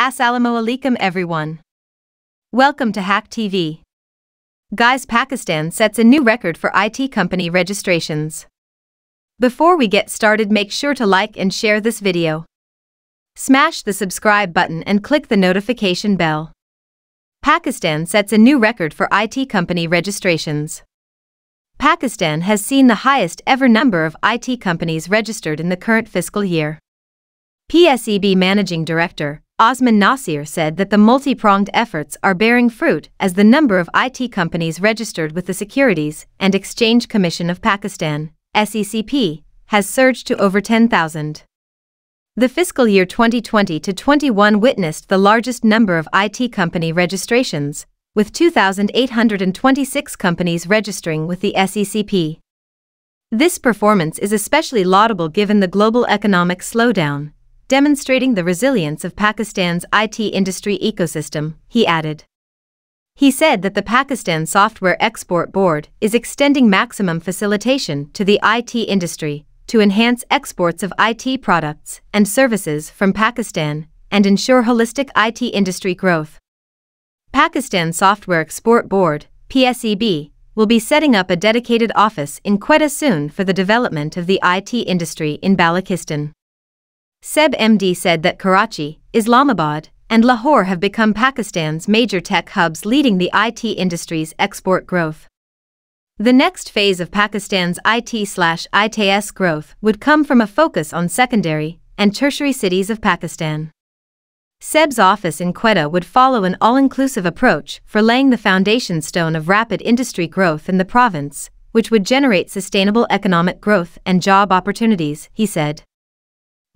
Assalamu alaikum everyone. Welcome to Hack TV. Guys Pakistan sets a new record for IT company registrations. Before we get started make sure to like and share this video. Smash the subscribe button and click the notification bell. Pakistan sets a new record for IT company registrations. Pakistan has seen the highest ever number of IT companies registered in the current fiscal year. PSEB Managing Director, Osman Nasir said that the multi-pronged efforts are bearing fruit as the number of IT companies registered with the Securities and Exchange Commission of Pakistan, SECP, has surged to over 10,000. The fiscal year 2020 to 21 witnessed the largest number of IT company registrations, with 2,826 companies registering with the SECP. This performance is especially laudable given the global economic slowdown demonstrating the resilience of Pakistan's IT industry ecosystem, he added. He said that the Pakistan Software Export Board is extending maximum facilitation to the IT industry to enhance exports of IT products and services from Pakistan and ensure holistic IT industry growth. Pakistan Software Export Board, PSEB, will be setting up a dedicated office in Quetta soon for the development of the IT industry in Balochistan. SEB MD said that Karachi, Islamabad, and Lahore have become Pakistan's major tech hubs leading the IT industry's export growth. The next phase of Pakistan's IT-ITS growth would come from a focus on secondary and tertiary cities of Pakistan. SEB's office in Quetta would follow an all-inclusive approach for laying the foundation stone of rapid industry growth in the province, which would generate sustainable economic growth and job opportunities, he said.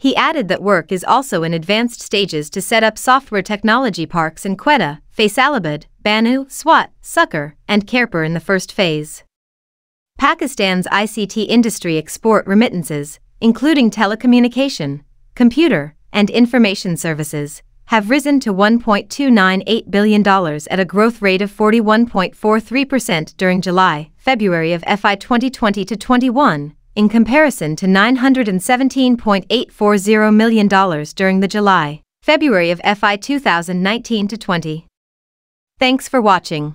He added that work is also in advanced stages to set up software technology parks in Quetta, Faisalabad, Banu, Swat, Sukkur, and Kerper in the first phase. Pakistan's ICT industry export remittances, including telecommunication, computer, and information services, have risen to $1.298 billion at a growth rate of 41.43% during July, February of FI 2020 to 21, in comparison to $917.840 million during the July, February of FI 2019 20. Thanks for watching.